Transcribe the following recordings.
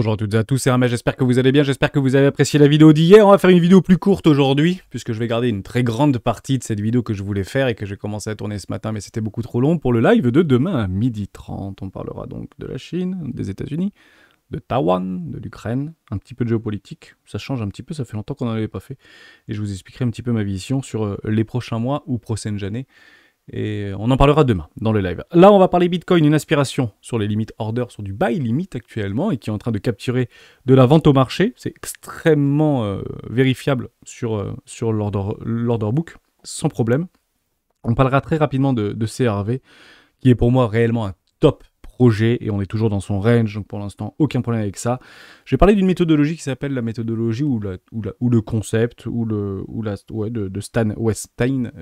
Bonjour à toutes et à tous, c'est Hermès. j'espère que vous allez bien, j'espère que vous avez apprécié la vidéo d'hier. On va faire une vidéo plus courte aujourd'hui, puisque je vais garder une très grande partie de cette vidéo que je voulais faire et que j'ai commencé à tourner ce matin, mais c'était beaucoup trop long pour le live de demain à 12h30. On parlera donc de la Chine, des États-Unis, de Taïwan, de l'Ukraine, un petit peu de géopolitique. Ça change un petit peu, ça fait longtemps qu'on n'en avait pas fait. Et je vous expliquerai un petit peu ma vision sur euh, les prochains mois ou prochaines années et on en parlera demain dans le live. Là, on va parler Bitcoin, une aspiration sur les limites order, sur du buy limit actuellement, et qui est en train de capturer de la vente au marché. C'est extrêmement euh, vérifiable sur, euh, sur l'order book, sans problème. On parlera très rapidement de CRV, qui est pour moi réellement un top et on est toujours dans son range, donc pour l'instant, aucun problème avec ça. Je parlé d'une méthodologie qui s'appelle la méthodologie ou, le concept ou, le, ou la, ouais, de, Stan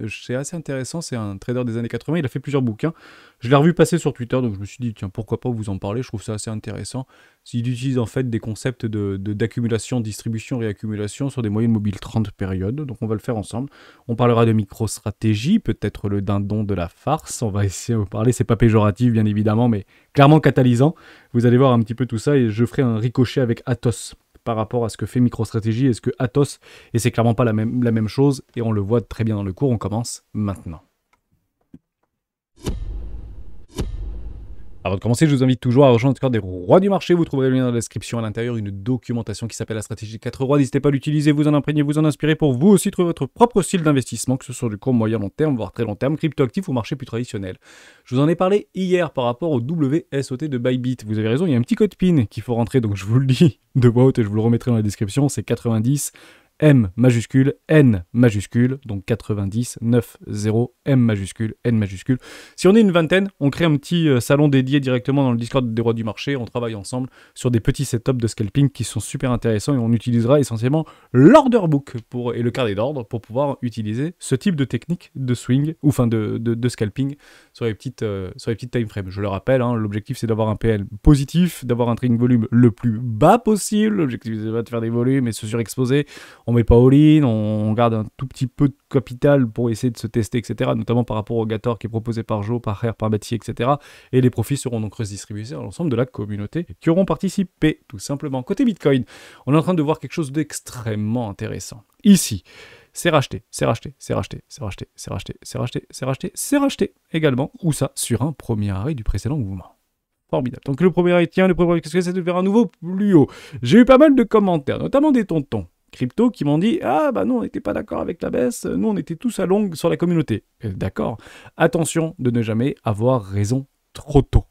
C'est assez intéressant, c'est un trader des années 80, il a fait plusieurs bouquins. Je l'ai revu passer sur Twitter, donc je me suis dit, tiens, pourquoi pas vous en parler, je trouve ça assez intéressant. Il utilise en fait des concepts d'accumulation, de, d'accumulation, distribution, réaccumulation sur des moyennes mobiles 30 périodes. Donc on va le faire ensemble. On parlera de micro-stratégie, peut-être le dindon de la farce. On va essayer de parler, c'est pas péjoratif bien évidemment, mais clairement catalysant. Vous allez voir un petit peu tout ça et je ferai un ricochet avec Atos par rapport à ce que fait MicroStratégie et ce que Athos, et c'est clairement pas la même, la même chose, et on le voit très bien dans le cours, on commence maintenant. Avant de commencer, je vous invite toujours à rejoindre le score des rois du marché. Vous trouverez le lien dans la description à l'intérieur, une documentation qui s'appelle la stratégie des 4 rois. N'hésitez pas à l'utiliser, vous en imprégner, vous en inspirer pour vous aussi trouver votre propre style d'investissement, que ce soit du court, moyen, long terme, voire très long terme, cryptoactif ou marché plus traditionnel. Je vous en ai parlé hier par rapport au WSOT de Bybit. Vous avez raison, il y a un petit code PIN qu'il faut rentrer, donc je vous le dis de voix haute et je vous le remettrai dans la description. C'est 90 M majuscule N majuscule, donc 90 9 0 M majuscule N majuscule. Si on est une vingtaine, on crée un petit euh, salon dédié directement dans le Discord des rois du marché, on travaille ensemble sur des petits setups de scalping qui sont super intéressants et on utilisera essentiellement l'order book pour, et le carnet d'ordre pour pouvoir utiliser ce type de technique de swing, ou enfin de, scalping sur les petites, euh, sur les petites time Je le rappelle, hein, l'objectif c'est d'avoir un PL positif, d'avoir un trading volume le plus bas possible, l'objectif c'est pas de faire des volumes et se surexposer on met pas all-in, on garde un tout petit peu de capital pour essayer de se tester, etc. Notamment par rapport au Gator qui est proposé par Joe, par R, par Betty, etc. Et les profits seront donc redistribués à l'ensemble de la communauté qui auront participé, tout simplement. Côté Bitcoin, on est en train de voir quelque chose d'extrêmement intéressant. Ici, c'est racheté, c'est racheté, c'est racheté, c'est racheté, c'est racheté, c'est racheté, c'est racheté, c'est racheté également, ou ça, sur un premier arrêt du précédent mouvement. Formidable. Donc le premier arrêt, tiens, le premier qu'est-ce que c'est de faire un nouveau plus haut J'ai eu pas mal de commentaires, notamment des tontons crypto qui m'ont dit Ah, bah non, on n'était pas d'accord avec la baisse, nous on était tous à longue sur la communauté. D'accord. Attention de ne jamais avoir raison trop tôt.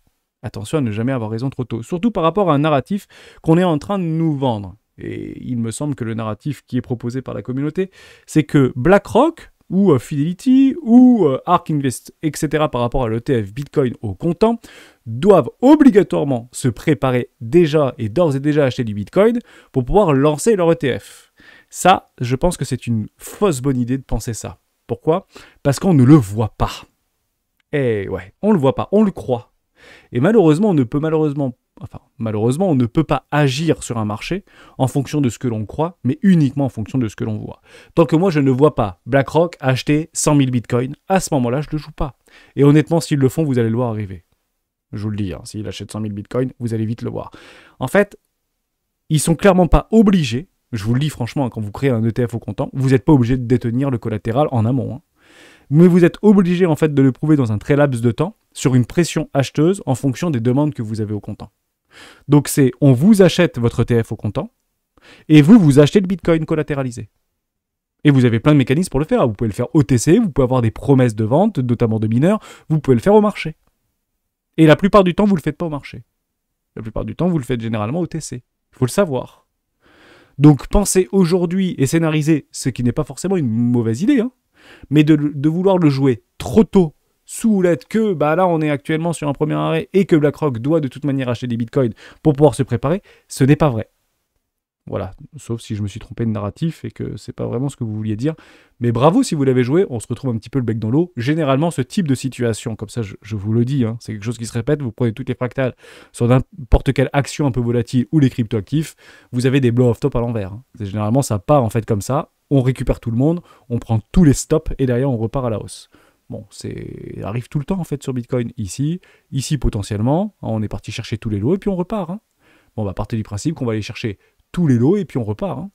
Attention à ne jamais avoir raison trop tôt, surtout par rapport à un narratif qu'on est en train de nous vendre. Et il me semble que le narratif qui est proposé par la communauté, c'est que BlackRock ou euh, Fidelity ou euh, Ark Invest, etc. par rapport à l'ETF Bitcoin au comptant, doivent obligatoirement se préparer déjà et d'ores et déjà acheter du Bitcoin pour pouvoir lancer leur ETF. Ça, je pense que c'est une fausse bonne idée de penser ça. Pourquoi Parce qu'on ne le voit pas. Eh ouais, on le voit pas, on le croit. Et malheureusement, on ne peut malheureusement, enfin malheureusement, on ne peut pas agir sur un marché en fonction de ce que l'on croit, mais uniquement en fonction de ce que l'on voit. Tant que moi je ne vois pas BlackRock acheter 100 000 bitcoins, à ce moment-là, je ne joue pas. Et honnêtement, s'ils le font, vous allez le voir arriver. Je vous le dis, hein, s'ils achètent 100 000 bitcoins, vous allez vite le voir. En fait, ils sont clairement pas obligés je vous le dis franchement, hein, quand vous créez un ETF au comptant, vous n'êtes pas obligé de détenir le collatéral en amont. Hein. Mais vous êtes obligé en fait de le prouver dans un très laps de temps sur une pression acheteuse en fonction des demandes que vous avez au comptant. Donc c'est on vous achète votre ETF au comptant et vous vous achetez le Bitcoin collatéralisé. Et vous avez plein de mécanismes pour le faire. Vous pouvez le faire OTC, vous pouvez avoir des promesses de vente, notamment de mineurs, vous pouvez le faire au marché. Et la plupart du temps, vous ne le faites pas au marché. La plupart du temps, vous le faites généralement au TC. Il faut le savoir. Donc penser aujourd'hui et scénariser, ce qui n'est pas forcément une mauvaise idée, hein, mais de, vouloir le jouer trop tôt sous l'aide que bah là on est actuellement sur un premier arrêt et que BlackRock doit de toute manière acheter des bitcoins pour pouvoir se préparer, ce n'est pas vrai. Voilà, sauf si je me suis trompé de narratif et que c'est pas vraiment ce que vous vouliez dire. Mais bravo si vous l'avez joué, on se retrouve un petit peu le bec dans l'eau. Généralement, ce type de situation, comme ça je, vous le dis, hein, c'est quelque chose qui se répète, vous prenez toutes les fractales sur n'importe quelle action un peu volatile ou les cryptoactifs, vous avez des blow-off top à l'envers. Hein. Généralement, ça part en fait comme ça, on récupère tout le monde, on prend tous les stops et derrière on repart à la hausse. Bon, c'est arrive tout le temps en fait sur Bitcoin ici, ici potentiellement, hein, on est parti chercher tous les lots et puis on repart. Bon, on va bah, partir du principe qu'on va aller chercher tous les lots et puis on repart. Hein.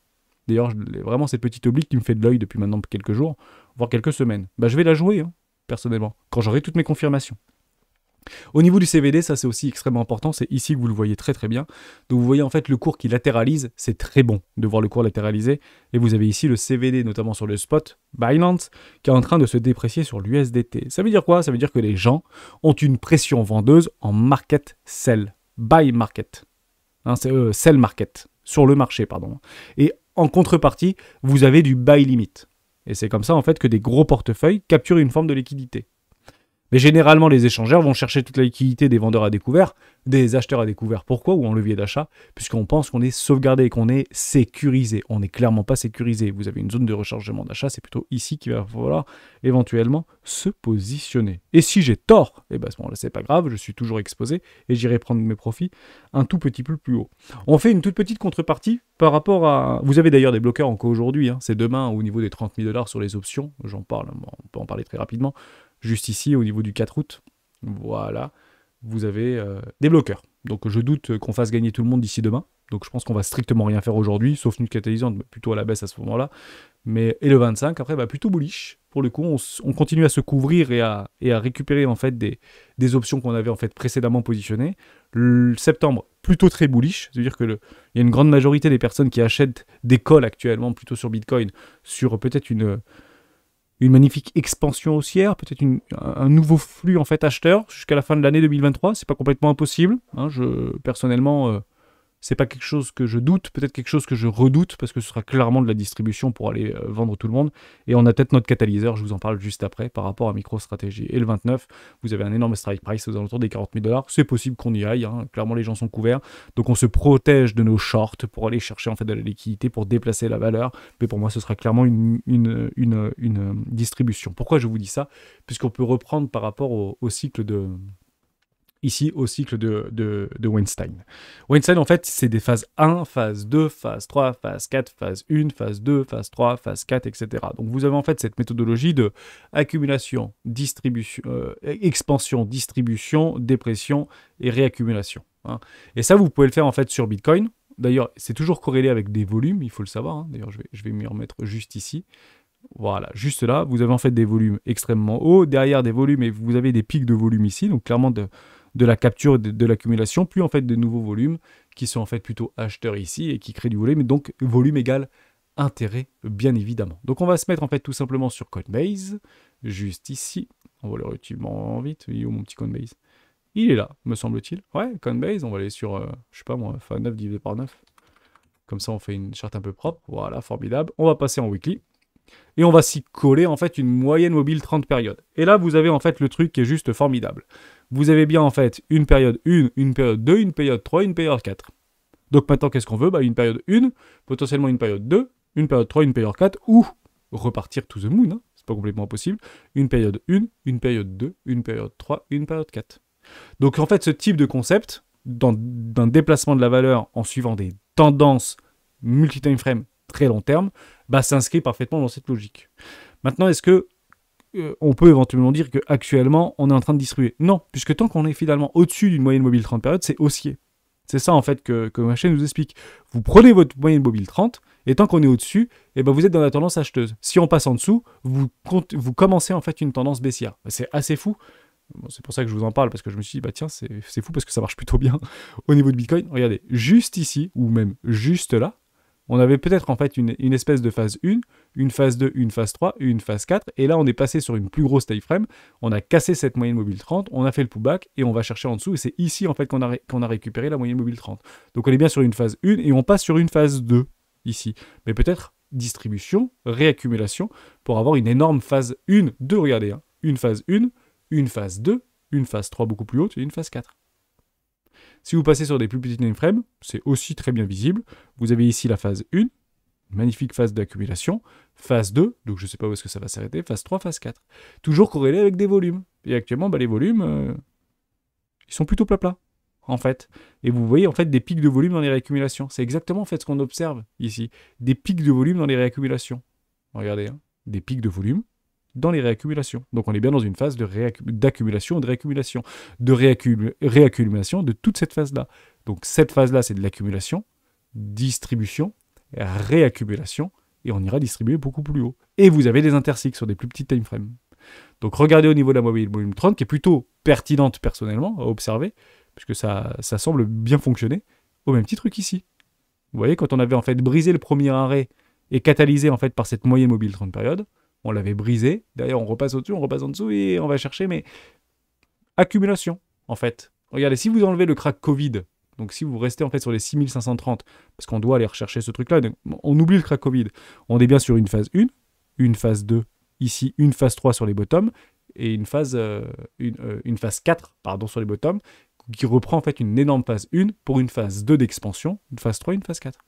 D'ailleurs, vraiment cette petite oblique qui me fait de l'œil depuis maintenant quelques jours, voire quelques semaines. Bah, je vais la jouer, hein, personnellement, quand j'aurai toutes mes confirmations. Au niveau du CVD, ça c'est aussi extrêmement important, c'est ici que vous le voyez très très bien. Donc vous voyez en fait le cours qui latéralise, c'est très bon de voir le cours latéraliser. Et vous avez ici le CVD, notamment sur le spot Binance, qui est en train de se déprécier sur l'USDT. Ça veut dire quoi Ça veut dire que les gens ont une pression vendeuse en market sell, buy market. Hein, c'est euh, sell market sur le marché, pardon. Et en contrepartie, vous avez du buy limit. Et c'est comme ça en fait que des gros portefeuilles capturent une forme de liquidité. Mais généralement, les échangeurs vont chercher toute la liquidité des vendeurs à découvert, des acheteurs à découvert. Pourquoi Ou en levier d'achat, puisqu'on pense qu'on est sauvegardé, et qu'on est sécurisé. On n'est clairement pas sécurisé. Vous avez une zone de rechargement d'achat, c'est plutôt ici qu'il va falloir éventuellement se positionner. Et si j'ai tort, et eh ben, moment là, c'est pas grave, je suis toujours exposé et j'irai prendre mes profits un tout petit peu plus haut. On fait une toute petite contrepartie par rapport à. Vous avez d'ailleurs des bloqueurs encore aujourd'hui, hein. c'est demain au niveau des 30 000 dollars sur les options, j'en parle, on peut en parler très rapidement juste ici au niveau du 4 août, voilà, vous avez euh, des bloqueurs. Donc je doute qu'on fasse gagner tout le monde d'ici demain. Donc je pense qu'on va strictement rien faire aujourd'hui, sauf une catalysante, plutôt à la baisse à ce moment-là. Mais et le 25, après, bah, plutôt bullish. Pour le coup, on, continue à se couvrir et à, et à, récupérer en fait des, options qu'on avait en fait précédemment positionnées. Le septembre, plutôt très bullish, c'est-à-dire que le, il y a une grande majorité des personnes qui achètent des calls actuellement plutôt sur Bitcoin, sur peut-être une une magnifique expansion haussière, peut-être un nouveau flux en fait acheteur jusqu'à la fin de l'année 2023. C'est pas complètement impossible. Hein, je personnellement, euh, c'est pas quelque chose que je doute, peut-être quelque chose que je redoute, parce que ce sera clairement de la distribution pour aller euh, vendre tout le monde. Et on a peut-être notre catalyseur, je vous en parle juste après, par rapport à MicroStratégie. Et le 29, vous avez un énorme strike price aux alentours des 40 000 dollars. C'est possible qu'on y aille, hein. clairement les gens sont couverts. Donc on se protège de nos shorts pour aller chercher en fait de la liquidité, pour déplacer la valeur. Mais pour moi, ce sera clairement une, une, euh, distribution. Pourquoi je vous dis ça Puisqu'on peut reprendre par rapport au cycle de ici au cycle de, Weinstein. Weinstein, en fait, c'est des phases 1, phase 2, phase 3, phase 4, phase 1, phase 2, phase 3, phase 4, etc. Donc vous avez en fait cette méthodologie de accumulation, distribution, euh, expansion, distribution, dépression et réaccumulation. Hein. Et ça, vous pouvez le faire en fait sur Bitcoin. D'ailleurs, c'est toujours corrélé avec des volumes, il faut le savoir. Hein. D'ailleurs, je vais, je vais m'y remettre juste ici. Voilà, juste là, vous avez en fait des volumes extrêmement hauts, derrière des volumes, et vous avez des pics de volume ici, donc clairement de, de la capture de, de l'accumulation, puis, en fait de nouveaux volumes qui sont en fait plutôt acheteurs ici et qui créent du volume, donc volume égale intérêt bien évidemment. Donc on va se mettre en fait tout simplement sur Coinbase, juste ici, on va le relativement vite, il est où mon petit Coinbase Il est là, me semble-t-il. Ouais, Coinbase. on va aller sur, euh, je sais pas moi, enfin 9 divisé par 9. Comme ça on fait une charte un peu propre, voilà, formidable. On va passer en weekly et on va s'y coller en fait une moyenne mobile 30 périodes. Et là, vous avez en fait le truc qui est juste formidable. Vous avez bien en fait une période 1, une période 2, une période 3, une période 4. Donc maintenant, qu'est-ce qu'on veut bah, Une période 1, potentiellement une période 2, une période 3, une période 4, ou repartir to the moon, hein, c'est pas complètement possible, une période 1, une période 2, une période 3, une période 4. Donc en fait, ce type de concept, d'un déplacement de la valeur en suivant des tendances multi-time frame très long terme, bah, s'inscrit parfaitement dans cette logique. Maintenant, est-ce que euh, on peut éventuellement dire qu'actuellement, on est en train de distribuer Non, puisque tant qu'on est finalement au-dessus d'une moyenne mobile 30 périodes, c'est haussier. C'est ça en fait que, ma chaîne nous explique. Vous prenez votre moyenne mobile 30, et tant qu'on est au-dessus, eh ben vous êtes dans la tendance acheteuse. Si on passe en dessous, vous, commencez en fait une tendance baissière. C'est assez fou. c'est pour ça que je vous en parle, parce que je me suis dit, bah tiens, c'est fou parce que ça marche plutôt bien au niveau de Bitcoin. Regardez, juste ici, ou même juste là, on avait peut-être en fait une, espèce de phase 1, une phase 2, une phase 3, une phase 4, et là on est passé sur une plus grosse taille frame, on a cassé cette moyenne mobile 30, on a fait le pullback, et on va chercher en dessous, et c'est ici en fait qu'on a, qu'on a récupéré la moyenne mobile 30. Donc on est bien sur une phase 1, et on passe sur une phase 2, ici. Mais peut-être distribution, réaccumulation, pour avoir une énorme phase 1, 2, regardez, hein. une phase 1, une phase 2, une phase 3 beaucoup plus haute, et une phase 4. Si vous passez sur des plus petites mainframes, c'est aussi très bien visible. Vous avez ici la phase 1, magnifique phase d'accumulation, phase 2, donc je ne sais pas où est-ce que ça va s'arrêter, phase 3, phase 4. Toujours corrélé avec des volumes. Et actuellement, bah, les volumes, euh, ils sont plutôt plat-plat, en fait. Et vous voyez en fait des pics de volume dans les réaccumulations. C'est exactement fait ce qu'on observe ici. Des pics de volume dans les réaccumulations. Regardez, hein. des pics de volume dans les réaccumulations. Donc on est bien dans une phase d'accumulation et de réaccumulation, de réaccumulation de toute cette phase-là. Donc cette phase-là, c'est de l'accumulation, distribution, réaccumulation, et on ira distribuer beaucoup plus haut. Et vous avez des intercycles sur des plus petits time Donc regardez au niveau de la mobile volume 30, qui est plutôt pertinente personnellement à observer, puisque ça, semble bien fonctionner, au même titre qu'ici. Vous voyez, quand on avait en fait brisé le premier arrêt et catalysé en fait par cette moyenne mobile 30 période on l'avait brisé. D'ailleurs, on repasse au-dessus, on repasse en dessous et on va chercher, mais accumulation, en fait. Regardez, si vous enlevez le crack Covid, donc si vous restez en fait sur les 6530, parce qu'on doit aller rechercher ce truc-là, on oublie le crack Covid. On est bien sur une phase 1, une phase 2, ici une phase 3 sur les bottoms, et une phase, euh, euh, une, phase 4 pardon, sur les bottoms, qui reprend en fait une énorme phase 1 pour une phase 2 d'expansion, une phase 3, une phase 4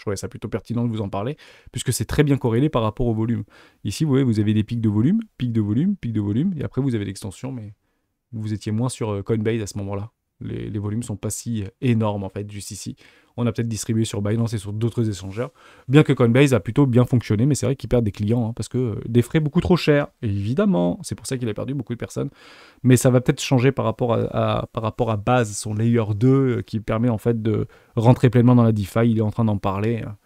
je trouvais ça plutôt pertinent de vous en parler, puisque c'est très bien corrélé par rapport au volume. Ici, vous voyez, vous avez des pics de volume, pics de volume, pics de volume, et après vous avez l'extension, mais vous étiez moins sur euh, Coinbase à ce moment-là les, les, volumes sont pas si énormes en fait juste ici. On a peut-être distribué sur Binance et sur d'autres échangeurs, bien que Coinbase a plutôt bien fonctionné, mais c'est vrai qu'il perd des clients hein, parce que euh, des frais beaucoup trop chers, évidemment. C'est pour ça qu'il a perdu beaucoup de personnes, mais ça va peut-être changer par rapport à, par rapport à Base, son layer 2 euh, qui permet en fait de rentrer pleinement dans la DeFi. Il est en train d'en parler. Hein.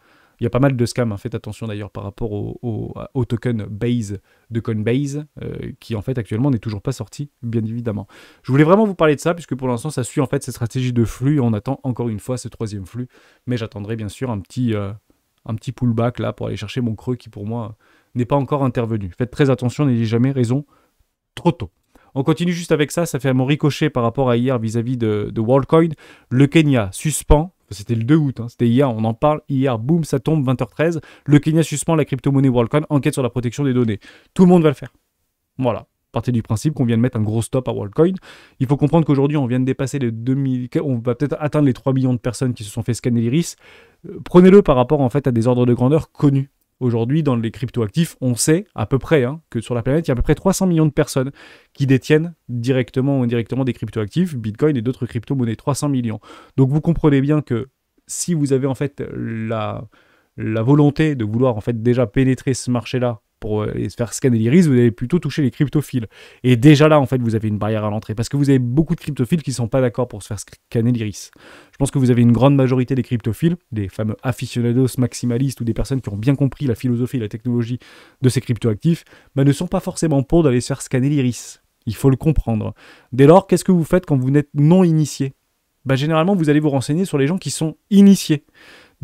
Il y a pas mal de scams, hein. faites attention d'ailleurs par rapport au, token Base de Coinbase, euh, qui en fait actuellement n'est toujours pas sorti, bien évidemment. Je voulais vraiment vous parler de ça, puisque pour l'instant ça suit en fait cette stratégie de flux, on attend encore une fois ce troisième flux, mais j'attendrai bien sûr un petit, euh, un petit pullback là pour aller chercher mon creux qui pour moi n'est pas encore intervenu. Faites très attention, n'ayez jamais raison trop tôt. On continue juste avec ça, ça fait un mon ricochet par rapport à hier vis-à-vis de, de WorldCoin. Le Kenya suspend c'était le 2 août, hein. c'était hier, on en parle hier, boum, ça tombe, 20h13. Le Kenya suspend la crypto-monnaie WorldCoin, enquête sur la protection des données. Tout le monde va le faire. Voilà. Partez du principe qu'on vient de mettre un gros stop à WorldCoin. Il faut comprendre qu'aujourd'hui, on vient de dépasser les 2000, on va peut-être atteindre les 3 millions de personnes qui se sont fait scanner l'iris. Euh, prenez-le par rapport en fait à des ordres de grandeur connus. Aujourd'hui, dans les cryptoactifs, on sait à peu près hein, que sur la planète, il y a à peu près 300 millions de personnes qui détiennent directement ou indirectement des cryptoactifs, Bitcoin et d'autres crypto-monnaies. 300 millions. Donc vous comprenez bien que si vous avez en fait la, la volonté de vouloir en fait déjà pénétrer ce marché-là pour se euh, faire scanner l'iris, vous allez plutôt toucher les cryptophiles. Et déjà là, en fait, vous avez une barrière à l'entrée parce que vous avez beaucoup de cryptophiles qui ne sont pas d'accord pour se faire scanner l'iris. Je pense que vous avez une grande majorité des cryptophiles, des fameux aficionados maximalistes ou des personnes qui ont bien compris la philosophie et la technologie de ces cryptoactifs, mais bah, ne sont pas forcément pour d'aller se faire scanner l'iris. Il faut le comprendre. Dès lors, qu'est-ce que vous faites quand vous n'êtes non initié bah, Généralement, vous allez vous renseigner sur les gens qui sont initiés.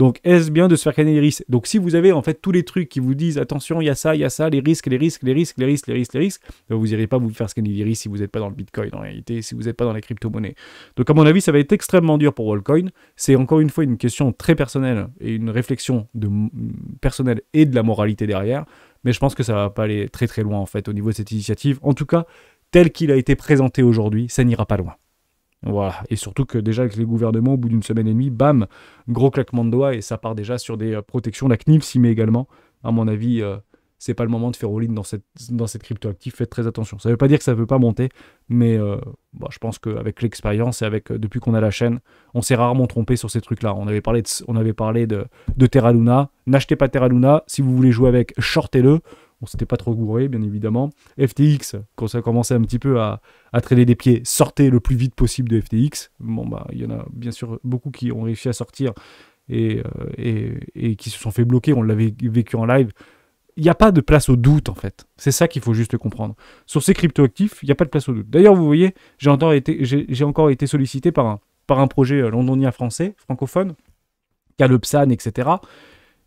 Donc, est-ce bien de se faire canner les risques Donc, si vous avez en fait tous les trucs qui vous disent attention, il y a ça, il y a ça, les risques, les risques, les risques, les risques, les risques, les risques, ben, vous n'irez pas vous faire scanner les risques si vous n'êtes pas dans le bitcoin en réalité, si vous n'êtes pas dans les crypto-monnaies. Donc, à mon avis, ça va être extrêmement dur pour Wallcoin. C'est encore une fois une question très personnelle et une réflexion de, personnelle et de la moralité derrière. Mais je pense que ça va pas aller très très loin en fait au niveau de cette initiative. En tout cas, tel qu'il a été présenté aujourd'hui, ça n'ira pas loin. Voilà. Et surtout que déjà avec les gouvernements, au bout d'une semaine et demie, bam, gros claquement de doigts et ça part déjà sur des euh, protections. La CNIL s'y met également. À mon avis, euh, c'est pas le moment de faire all-in dans cette, dans cette crypto actif Faites très attention. Ça veut pas dire que ça veut pas monter, mais euh, bah, je pense qu'avec l'expérience et avec, depuis qu'on a la chaîne, on s'est rarement trompé sur ces trucs-là. On avait parlé de, on avait parlé de, de Terra Luna. N'achetez pas Terra Luna. Si vous voulez jouer avec, shortez-le. On s'était pas trop gouré, bien évidemment. FTX, quand ça a commencé un petit peu à, à traîner les pieds, sortez le plus vite possible de FTX. Bon, bah, il y en a bien sûr beaucoup qui ont réussi à sortir et, euh, et, qui se sont fait bloquer. On l'avait vécu en live. Il n'y a pas de place au doute, en fait. C'est ça qu'il faut juste comprendre. Sur ces cryptoactifs, il n'y a pas de place au doute. D'ailleurs, vous voyez, j'ai encore, été, encore été sollicité par un, par un projet euh, londonien français, francophone, qui a etc.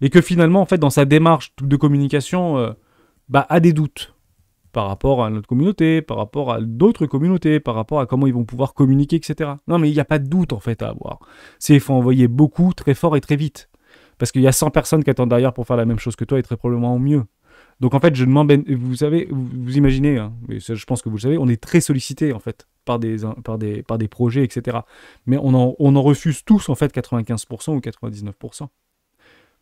Et que finalement, en fait, dans sa démarche de communication, euh, bah, a des doutes par rapport à notre communauté, par rapport à d'autres communautés, par rapport à comment ils vont pouvoir communiquer, etc. Non, mais il n'y a pas de doute en fait à avoir. C'est il faut envoyer beaucoup, très fort et très vite. Parce qu'il y a 100 personnes qui attendent derrière pour faire la même chose que toi et très probablement mieux. Donc en fait, je demande... Ben, vous savez, vous, imaginez, hein, mais je pense que vous le savez, on est très sollicité en fait par des, par des, par des projets, etc. Mais on en, on en refuse tous en fait 95% ou 99%.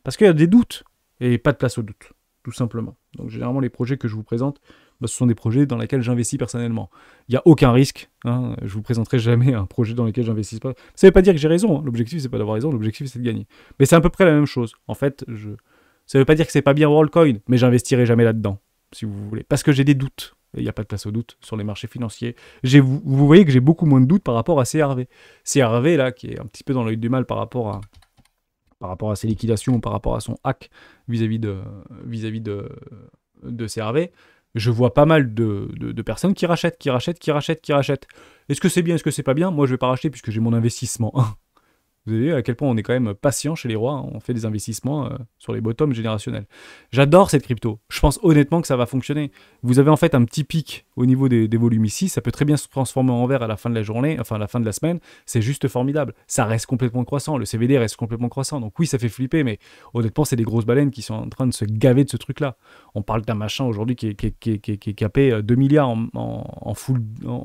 Parce qu'il y a des doutes et pas de place aux doutes tout simplement. Donc généralement, les projets que je vous présente, bah, ce sont des projets dans lesquels j'investis personnellement. Il n'y a aucun risque. Hein, je vous présenterai jamais un projet dans lequel j'investis pas. Ça ne veut pas dire que j'ai raison. L'objectif, c'est pas d'avoir raison. L'objectif, c'est de gagner. Mais c'est à peu près la même chose. En fait, je... ça ne veut pas dire que c'est pas bien WorldCoin, mais j'investirai jamais là-dedans, si vous voulez, parce que j'ai des doutes. Il n'y a pas de place aux doutes sur les marchés financiers. Vous, vous voyez que j'ai beaucoup moins de doutes par rapport à CRV. CRV, là, qui est un petit peu dans l'œil du mal par rapport à, par rapport à ses liquidations, par rapport à son hack vis-à-vis de, vis à CRV, je vois pas mal de, personnes qui rachètent, qui rachètent, qui rachètent, qui rachètent. Est-ce que c'est bien, est-ce que c'est pas bien Moi, je vais pas racheter puisque j'ai mon investissement. Hein. Vous avez vu à quel point on est quand même patient chez les rois, hein. on fait des investissements euh, sur les bottoms générationnels. J'adore cette crypto, je pense honnêtement que ça va fonctionner. Vous avez en fait un petit pic au niveau des, volumes ici, ça peut très bien se transformer en vert à la fin de la journée, enfin à la fin de la semaine, c'est juste formidable. Ça reste complètement croissant, le CVD reste complètement croissant, donc oui ça fait flipper, mais honnêtement c'est des grosses baleines qui sont en train de se gaver de ce truc-là. On parle d'un machin aujourd'hui qui, qui, est capé 2 euh, milliards en, en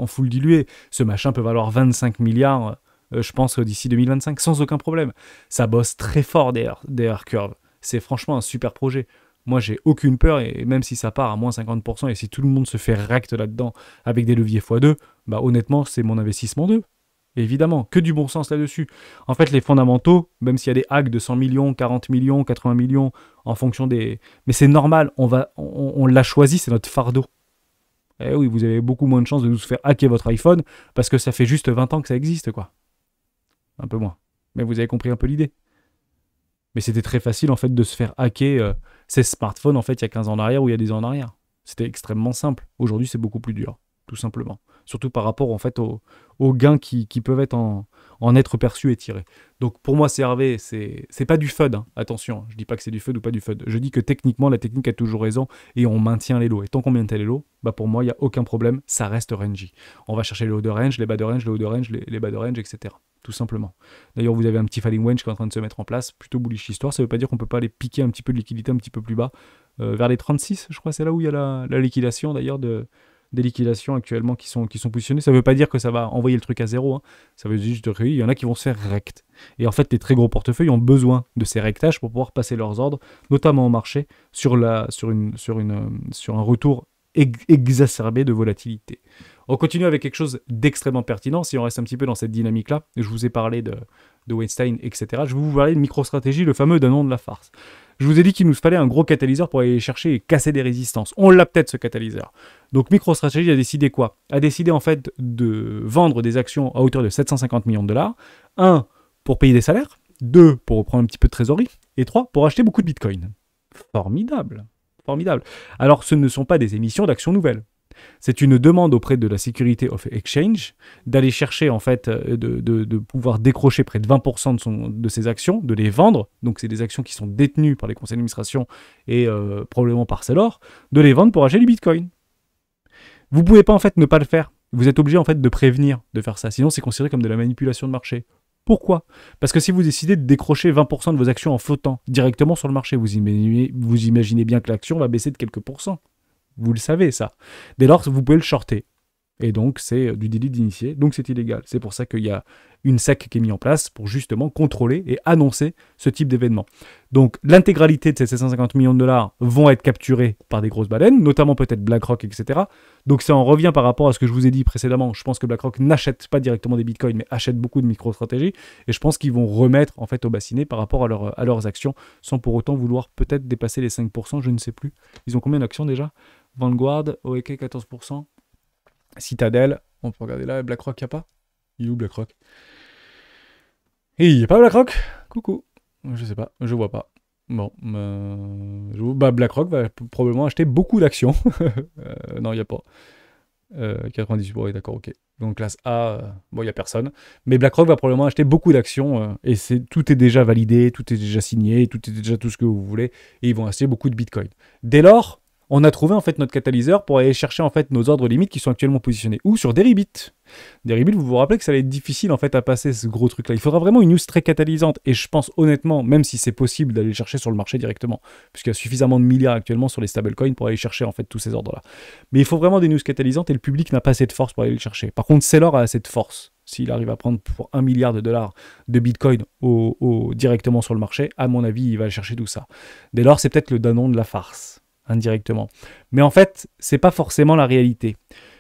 full dilué, ce machin peut valoir 25 milliards euh, euh, je pense, euh, d'ici 2025, sans aucun problème. Ça bosse très fort derrière, derrière Curve. C'est franchement un super projet. Moi, j'ai aucune peur, et même si ça part à moins 50%, et si tout le monde se fait recte là-dedans avec des leviers x2, bah honnêtement, c'est mon investissement 2. Évidemment, que du bon sens là-dessus. En fait, les fondamentaux, même s'il y a des hacks de 100 millions, 40 millions, 80 millions, en fonction des... Mais c'est normal, on, va, on, l'a choisi, c'est notre fardeau. Eh oui, vous avez beaucoup moins de chances de nous faire hacker votre iPhone, parce que ça fait juste 20 ans que ça existe, quoi un peu moins. Mais vous avez compris un peu l'idée. Mais c'était très facile en fait de se faire hacker euh, ces smartphones en fait il y a 15 ans en arrière ou il y a 10 ans en arrière. C'était extrêmement simple. Aujourd'hui, c'est beaucoup plus dur, tout simplement. Surtout par rapport en fait aux, gains qui, peuvent être en, être perçus et tirés. Donc pour moi, CRV, c'est c'est pas du FUD. Hein. Attention, je dis pas que c'est du FUD ou pas du FUD. Je dis que techniquement, la technique a toujours raison et on maintient les lots. Et tant qu'on maintient les lots, bah pour moi, il n'y a aucun problème. Ça reste rangy. On va chercher les hauts de range, les bas de range, les hauts de range, les, les bas de range, etc tout simplement. D'ailleurs, vous avez un petit falling wedge qui est en train de se mettre en place, plutôt bullish histoire. Ça ne veut pas dire qu'on peut pas aller piquer un petit peu de liquidité un petit peu plus bas, euh, vers les 36, je crois, c'est là où il y a la, liquidation d'ailleurs de, des liquidations actuellement qui sont, qui sont positionnées. Ça ne veut pas dire que ça va envoyer le truc à zéro. Hein. Ça veut juste qu'il y en a qui vont se faire rect. Et en fait, les très gros portefeuilles ont besoin de ces rectages pour pouvoir passer leurs ordres, notamment au marché, sur, la, sur, une, sur, une, euh, sur un retour Exacerbé de volatilité. On continue avec quelque chose d'extrêmement pertinent, si on reste un petit peu dans cette dynamique-là. Je vous ai parlé de, de Weinstein, etc. Je vais vous parler de microstratégie, le fameux d'un nom de la farce. Je vous ai dit qu'il nous fallait un gros catalyseur pour aller chercher et casser des résistances. On l'a peut-être ce catalyseur. Donc MicroStrategy a décidé quoi A décidé en fait de vendre des actions à hauteur de 750 millions de dollars. Un, pour payer des salaires. Deux, pour reprendre un petit peu de trésorerie. Et trois, pour acheter beaucoup de bitcoin. Formidable formidable. Alors ce ne sont pas des émissions d'actions nouvelles. C'est une demande auprès de la Security of Exchange d'aller chercher, en fait, euh, de, pouvoir décrocher près de 20% de, son, de, ses actions, de les vendre. Donc, c'est des actions qui sont détenues par les conseils d'administration et euh, probablement par celor, de les vendre pour acheter du Bitcoin. Vous pouvez pas, en fait, ne pas le faire. Vous êtes obligé, en fait, de prévenir de faire ça. Sinon, c'est considéré comme de la manipulation de marché. Pourquoi Parce que si vous décidez de décrocher 20% de vos actions en flottant directement sur le marché, vous imaginez, vous imaginez bien que l'action va baisser de quelques pourcents. Vous le savez ça. Dès lors, vous pouvez le shorter. Et donc, c'est euh, du délit d'initié, donc c'est illégal. C'est pour ça qu'il y a une SEC qui est mise en place pour justement contrôler et annoncer ce type d'événement. Donc, l'intégralité de ces 750 millions de dollars vont être capturés par des grosses baleines, notamment peut-être BlackRock, etc. Donc, ça en revient par rapport à ce que je vous ai dit précédemment. Je pense que BlackRock n'achète pas directement des bitcoins, mais achète beaucoup de micro-stratégies. Et je pense qu'ils vont remettre en fait au bassinet par rapport à, à leurs actions, sans pour autant vouloir peut-être dépasser les 5%, je ne sais plus. Ils ont combien d'actions déjà Vanguard, OEK 14%. Citadel, on peut regarder là, BlackRock, il a pas Il est où BlackRock il n'y eh, a pas BlackRock Coucou Je sais pas, je vois pas. Bon, bah, bah BlackRock va probablement acheter beaucoup d'actions. Euh, non, il n'y a pas. Euh, 98, oui, d'accord, ok. Donc classe A, euh, bon, il n'y a personne. Mais BlackRock va probablement acheter beaucoup d'actions euh, et c'est, tout est déjà validé, tout est déjà signé, tout est déjà tout ce que vous voulez et ils vont acheter beaucoup de Bitcoin. Dès lors, on a trouvé en fait notre catalyseur pour aller chercher en fait nos ordres limites qui sont actuellement positionnés ou sur Deribit. Deribit, vous vous rappelez que ça allait être difficile en fait à passer ce gros truc là. Il faudra vraiment une news très catalysante et je pense honnêtement, même si c'est possible d'aller chercher sur le marché directement, puisqu'il y a suffisamment de milliards actuellement sur les stablecoins pour aller chercher en fait tous ces ordres là. Mais il faut vraiment des news catalysantes et le public n'a pas assez de force pour aller le chercher. Par contre, Sailor a assez de force s'il arrive à prendre pour un milliard de dollars de Bitcoin au, directement sur le marché, à mon avis, il va chercher tout ça. Dès lors, c'est peut-être le danon de la farce indirectement. Mais en fait, c'est pas forcément la réalité,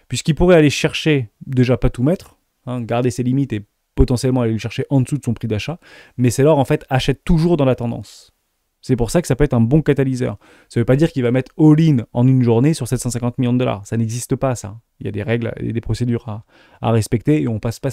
puisqu'il pourrait aller chercher déjà pas tout mettre, hein, garder ses limites et potentiellement aller le chercher en dessous de son prix d'achat, mais c'est l'or, en fait achète toujours dans la tendance. C'est pour ça que ça peut être un bon catalyseur. Ça ne veut pas dire qu'il va mettre all-in en une journée sur 750 millions de dollars. Ça n'existe pas, ça. Il y a des règles et des procédures à, respecter et on ne passe pas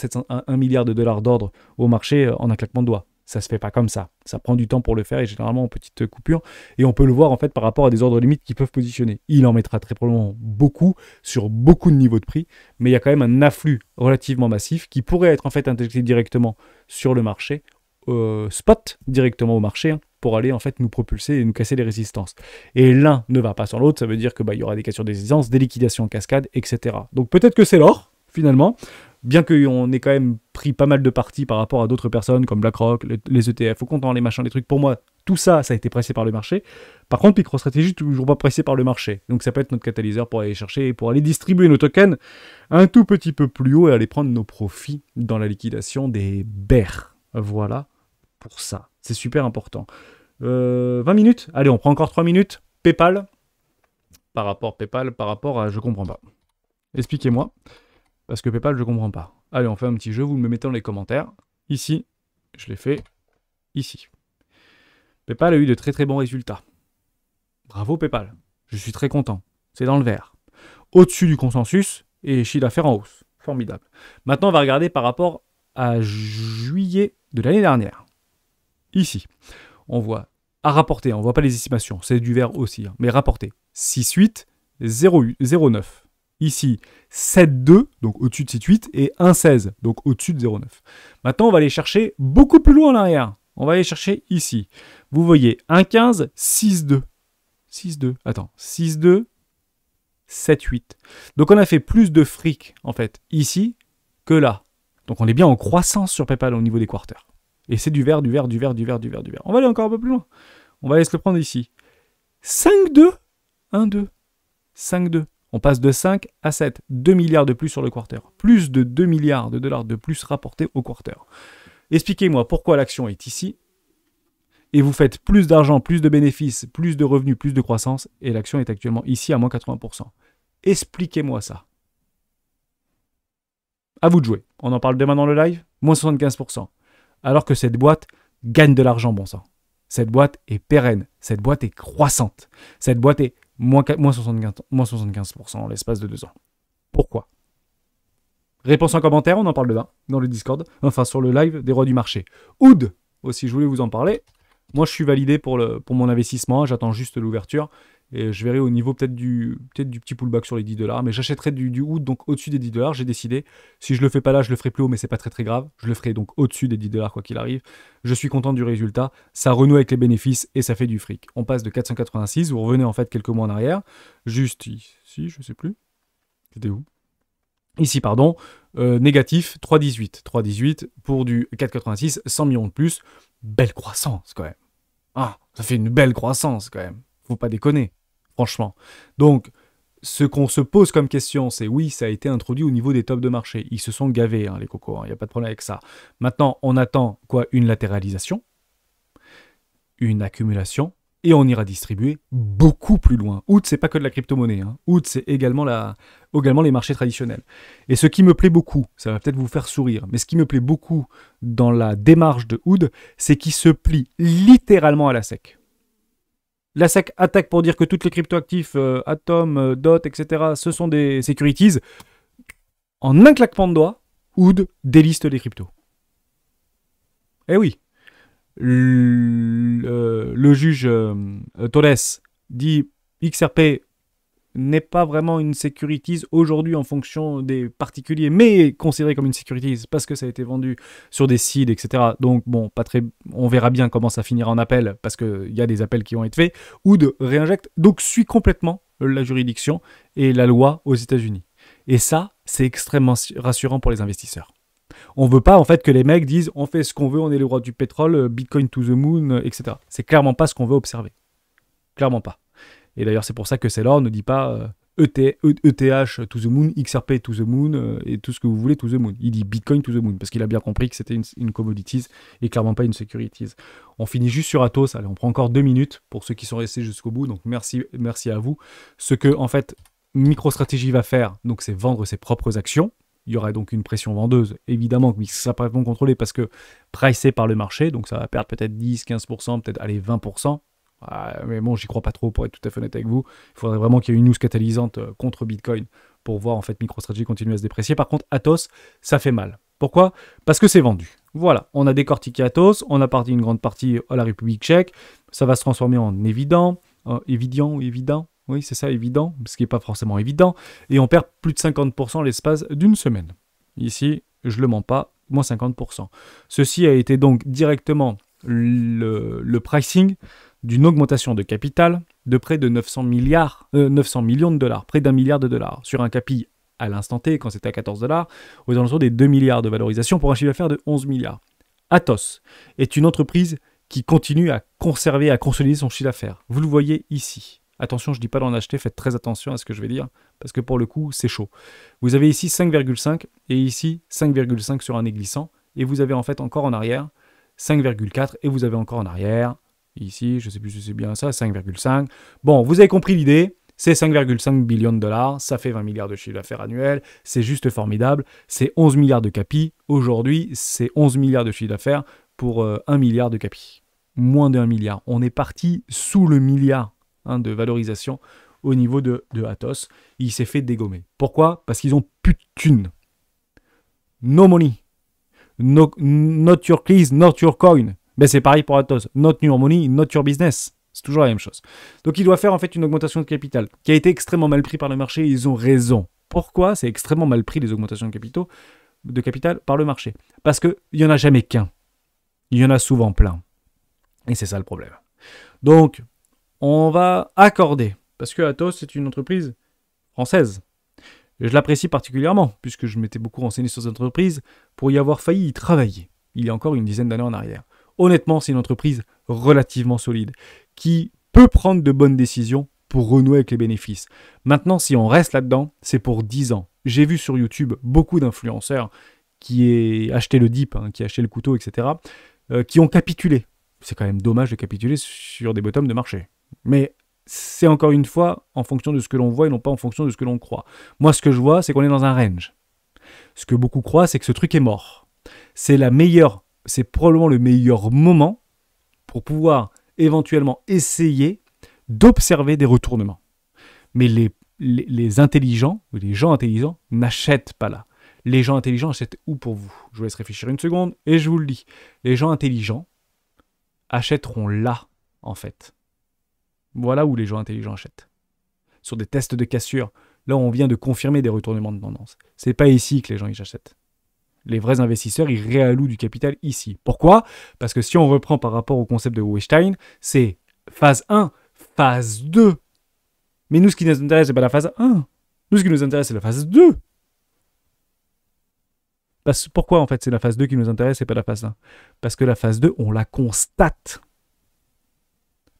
1, milliard de dollars d'ordre au marché euh, en un claquement de doigts. Ça se fait pas comme ça. Ça prend du temps pour le faire et généralement en petite coupure. Et on peut le voir en fait par rapport à des ordres limites qui peuvent positionner. Il en mettra très probablement beaucoup sur beaucoup de niveaux de prix, mais il y a quand même un afflux relativement massif qui pourrait être en fait injecté directement sur le marché, euh, spot directement au marché. Hein, pour aller en fait nous propulser et nous casser les résistances. Et l'un ne va pas sans l'autre, ça veut dire que bah, il y aura des cassures des résistances, des liquidations en cascade, etc. Donc peut-être que c'est l'or, finalement bien qu'on ait quand même pris pas mal de parties par rapport à d'autres personnes comme BlackRock, les ETF, e au comptant, les machins, les trucs, pour moi, tout ça, ça a été pressé par le marché. Par contre, MicroStrategy, toujours pas pressé par le marché. Donc ça peut être notre catalyseur pour aller chercher et pour aller distribuer nos tokens un tout petit peu plus haut et aller prendre nos profits dans la liquidation des bears. Voilà pour ça. C'est super important. 20 euh, minutes Allez, on prend encore 3 minutes. PayPal. Par rapport PayPal, par rapport à je comprends pas. Expliquez-moi. Parce que PayPal, je comprends pas. Allez, on fait un petit jeu, vous me mettez dans les commentaires. Ici, je l'ai fait. Ici. PayPal a eu de très très bons résultats. Bravo PayPal. Je suis très content. C'est dans le vert. Au-dessus du consensus et chiffre d'affaires en hausse. Formidable. Maintenant, on va regarder par rapport à juillet de l'année dernière. Ici, on voit à rapporter, on ne voit pas les estimations, c'est du vert aussi, hein. mais rapporté. 6,8, 0,9 ici 7, 2, donc au-dessus de 8, et 16, donc au-dessus de 0,9. Maintenant, on va aller chercher beaucoup plus loin en arrière. On va aller chercher ici. Vous voyez 1,15, 6, 2. attends, 6, 2, 7, 8. Donc on a fait plus de fric, en fait, ici que là. Donc on est bien en croissance sur PayPal au niveau des quarters. Et c'est du vert, du vert, du vert, du vert, du vert, du vert. On va aller encore un peu plus loin. On va aller se le prendre ici. 5-2, 1-2, 5-2. On passe de 5 à 7, 2 milliards de plus sur le quarter. Plus de 2 milliards de dollars de plus rapportés au quarter. Expliquez-moi pourquoi l'action est ici. Et vous faites plus d'argent, plus de bénéfices, plus de revenus, plus de croissance. Et l'action est actuellement ici à moins 80%. Expliquez-moi ça. À vous de jouer. On en parle demain dans le live. Moins 75%. Alors que cette boîte gagne de l'argent, bon sang. Cette boîte est pérenne. Cette boîte est croissante. Cette boîte est moins, 75%, en l'espace de deux ans. Pourquoi Réponse en commentaire, on en parle demain dans le Discord, enfin sur le live des rois du marché. Oud aussi, je voulais vous en parler. Moi, je suis validé pour, le, pour mon investissement, j'attends juste l'ouverture. Et je verrai au niveau peut-être du, petit pullback sur les 10 dollars. Mais j'achèterai du, août, donc au-dessus des 10 dollars. J'ai décidé. Si je le fais pas là, je le ferai plus haut, mais c'est pas très très grave. Je le ferai donc au-dessus des 10 dollars, quoi qu'il arrive. Je suis content du résultat. Ça renoue avec les bénéfices et ça fait du fric. On passe de 486. Vous revenez en fait quelques mois en arrière. Juste ici, je sais plus. C'était où Ici, pardon, euh, négatif 3,18. 3,18 pour du 4,86, 100 millions de plus. Belle croissance quand même. Ah, ça fait une belle croissance quand même. Faut pas déconner franchement. Donc, ce qu'on se pose comme question, c'est oui, ça a été introduit au niveau des tops de marché. Ils se sont gavés, hein, les cocos, il hein, n'y a pas de problème avec ça. Maintenant, on attend quoi Une latéralisation, une accumulation, et on ira distribuer beaucoup plus loin. ce c'est pas que de la crypto-monnaie. Hein. c'est également, également les marchés traditionnels. Et ce qui me plaît beaucoup, ça va peut-être vous faire sourire, mais ce qui me plaît beaucoup dans la démarche de Oud, c'est qu'il se plie littéralement à la sec. La SEC attaque pour dire que toutes les cryptoactifs, actifs euh, Atom, euh, DOT, etc., ce sont des securities. En un claquement de doigts, Hood déliste les cryptos. Eh oui. Euh, le, juge Torres dit XRP n'est pas vraiment une securities aujourd'hui en fonction des particuliers, mais considérée comme une securities parce que ça a été vendu sur des seeds, etc. Donc bon, pas très, on verra bien comment ça finira en appel parce qu'il y a des appels qui ont été faits ou de réinjecte. Donc suit complètement la juridiction et la loi aux États-Unis. Et ça, c'est extrêmement rassurant pour les investisseurs. On veut pas en fait que les mecs disent on fait ce qu'on veut, on est le roi du pétrole, Bitcoin to the moon, etc. C'est clairement pas ce qu'on veut observer. Clairement pas. Et d'ailleurs, c'est pour ça que Sailor ne dit pas ETH e e, e to the moon, XRP to the moon, euh, et tout ce que vous voulez to the moon. Il dit Bitcoin to the moon, parce qu'il a bien compris que c'était une, une, commodities et clairement pas une securities. On finit juste sur Atos, allez, on prend encore deux minutes pour ceux qui sont restés jusqu'au bout, donc merci, merci à vous. Ce que, en fait, MicroStrategy va faire, donc c'est vendre ses propres actions. Il y aura donc une pression vendeuse, évidemment, mais ça sera pas contrôlé parce que pricé par le marché, donc ça va perdre peut-être 10, 15%, peut-être aller 20%, ah, mais bon, j'y crois pas trop pour être tout à fait honnête avec vous. Il faudrait vraiment qu'il y ait une news catalysante euh, contre Bitcoin pour voir en fait MicroStrategy continuer à se déprécier. Par contre, Atos, ça fait mal. Pourquoi Parce que c'est vendu. Voilà, on a décortiqué Atos, on a parti une grande partie à la République tchèque, ça va se transformer en évident, évident ou évident, oui c'est ça, évident, ce qui n'est pas forcément évident, et on perd plus de 50% l'espace d'une semaine. Ici, je le mens pas, moins 50%. Ceci a été donc directement le, le pricing d'une augmentation de capital de près de 900, milliards, 900 euh, millions de dollars, près d'un milliard de dollars, sur un capi à l'instant T, quand c'était à 14 dollars, aux alentours des 2 milliards de valorisation pour un chiffre d'affaires de 11 milliards. Atos est une entreprise qui continue à conserver, à consolider son chiffre d'affaires. Vous le voyez ici. Attention, je ne dis pas d'en acheter, faites très attention à ce que je vais dire, parce que pour le coup, c'est chaud. Vous avez ici 5,5 et ici 5,5 sur un néglissant et vous avez en fait encore en arrière 5,4 et vous avez encore en arrière Ici, je ne sais plus si c'est bien ça, 5,5. Bon, vous avez compris l'idée. C'est 5,5 billions de dollars, ça fait 20 milliards de chiffre d'affaires annuel, c'est juste formidable. C'est 11 milliards de capi. Aujourd'hui, c'est 11 milliards de chiffre d'affaires pour 1 euh, milliard de capi. Moins d'un milliard. On est parti sous le milliard hein, de valorisation au niveau de, de Atos. Il s'est fait dégommer. Pourquoi Parce qu'ils ont plus de thunes. No money. not your keys, not your coin. Ben, c'est pareil pour Atos. Not your money, not your business. C'est toujours la même chose. Donc il doit faire en fait une augmentation de capital qui a été extrêmement mal pris par le marché. ils ont raison. Pourquoi c'est extrêmement mal pris les augmentations de, capitaux, de capital par le marché Parce qu'il n'y en a jamais qu'un. Il y en a souvent plein. Et c'est ça le problème. Donc on va accorder, parce que Atos c'est une entreprise française. je l'apprécie particulièrement, puisque je m'étais beaucoup renseigné sur cette entreprise pour y avoir failli y travailler. Il y a encore une dizaine d'années en arrière honnêtement, c'est une entreprise relativement solide qui peut prendre de bonnes décisions pour renouer avec les bénéfices. Maintenant, si on reste là-dedans, c'est pour 10 ans. J'ai vu sur YouTube beaucoup d'influenceurs qui ont acheté le dip, qui hein, qui acheté le couteau, etc., euh, qui ont capitulé. C'est quand même dommage de capituler sur des bottoms de marché. Mais c'est encore une fois en fonction de ce que l'on voit et non pas en fonction de ce que l'on croit. Moi, ce que je vois, c'est qu'on est dans un range. Ce que beaucoup croient, c'est que ce truc est mort. C'est la meilleure c'est probablement le meilleur moment pour pouvoir éventuellement essayer d'observer des retournements. Mais les, les, intelligents, ou les gens intelligents, n'achètent pas là. Les gens intelligents achètent où pour vous Je vous laisse réfléchir une seconde et je vous le dis. Les gens intelligents achèteront là, en fait. Voilà où les gens intelligents achètent. Sur des tests de cassure, là on vient de confirmer des retournements de tendance. C'est pas ici que les gens achètent. Les vrais investisseurs, ils réallouent du capital ici. Pourquoi Parce que si on reprend par rapport au concept de Weinstein, c'est phase 1, phase 2. Mais nous, ce qui nous intéresse, c'est pas la phase 1. Nous, ce qui nous intéresse, c'est la phase 2. Parce, pourquoi, en fait, c'est la phase 2 qui nous intéresse et pas la phase 1 Parce que la phase 2, on la constate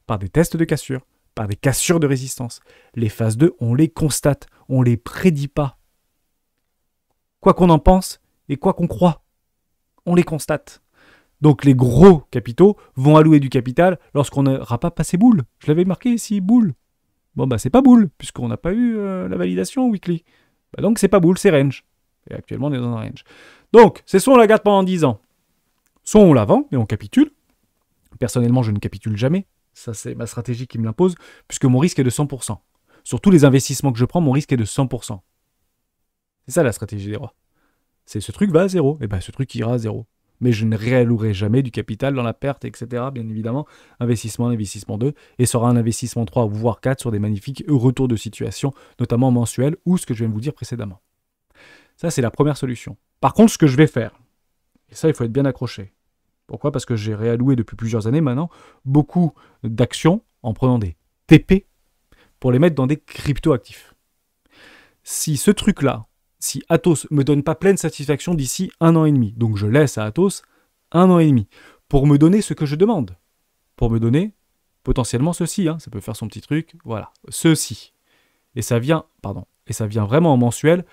par des tests de cassure, par des cassures de résistance. Les phases 2, on les constate, on les prédit pas. Quoi qu'on en pense, et quoi qu'on croit, on les constate. Donc les gros capitaux vont allouer du capital lorsqu'on n'aura pas passé boule. Je l'avais marqué ici, boule. Bon bah c'est pas boule, puisqu'on n'a pas eu euh, la validation weekly. Bah, donc c'est pas boule, c'est range. Et actuellement on est dans un range. Donc, c'est soit on la garde pendant 10 ans, soit on la vend et on capitule. Personnellement, je ne capitule jamais. Ça, c'est ma stratégie qui me l'impose, puisque mon risque est de 100%. Sur tous les investissements que je prends, mon risque est de 100%. C'est ça la stratégie des rois. C'est ce truc va à zéro. Et eh ben ce truc ira à zéro. Mais je ne réallouerai jamais du capital dans la perte, etc. Bien évidemment, investissement 1, investissement 2, et sera un investissement 3, voire 4 sur des magnifiques retours de situation, notamment mensuels, ou ce que je viens de vous dire précédemment. Ça, c'est la première solution. Par contre, ce que je vais faire, et ça, il faut être bien accroché. Pourquoi Parce que j'ai réalloué depuis plusieurs années maintenant beaucoup d'actions en prenant des TP pour les mettre dans des crypto-actifs. Si ce truc-là, si Athos me donne pas pleine satisfaction d'ici un an et demi. Donc je laisse à Athos un an et demi pour me donner ce que je demande. Pour me donner potentiellement ceci, hein. ça peut faire son petit truc, voilà, ceci. Et ça vient, pardon, et ça vient vraiment en mensuel,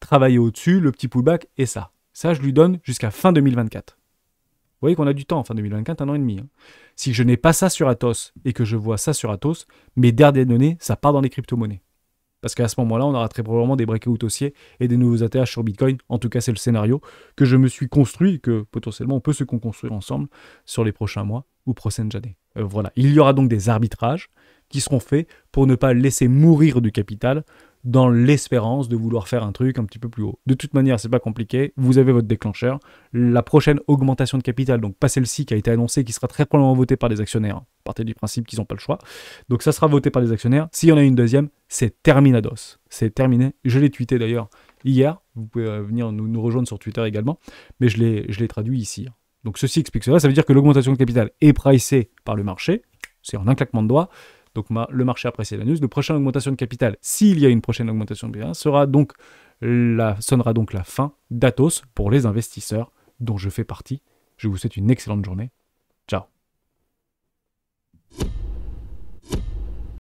travailler au-dessus, le petit pullback et ça. Ça, je lui donne jusqu'à fin 2024. Vous voyez qu'on a du temps, fin 2024, un an et demi. Hein. Si je n'ai pas ça sur Athos et que je vois ça sur Athos, mes dernières données, ça part dans les crypto-monnaies. Parce qu'à ce moment-là, on aura très probablement des breakouts haussiers et des nouveaux ATH sur Bitcoin. En tout cas, c'est le scénario que je me suis construit et que potentiellement on peut se construire ensemble sur les prochains mois ou prochaines années. Euh, voilà. Il y aura donc des arbitrages qui seront faits pour ne pas laisser mourir du capital dans l'espérance de vouloir faire un truc un petit peu plus haut. De toute manière, c'est pas compliqué, vous avez votre déclencheur. La prochaine augmentation de capital, donc pas celle-ci qui a été annoncée, qui sera très probablement votée par les actionnaires, partant du principe qu'ils n'ont pas le choix. Donc ça sera voté par les actionnaires. S'il y en a une deuxième, c'est terminados. C'est terminé. Je l'ai tweeté d'ailleurs hier. Vous pouvez euh, venir nous, nous rejoindre sur Twitter également. Mais je l'ai traduit ici. Donc ceci explique cela. Ça veut dire que l'augmentation de capital est pricée par le marché. C'est en un claquement de doigts. Donc le marché a la news. Le prochain augmentation de capital, s'il y a une prochaine augmentation de capital, sera sonnera donc la fin d'Atos pour les investisseurs dont je fais partie. Je vous souhaite une excellente journée. Ciao.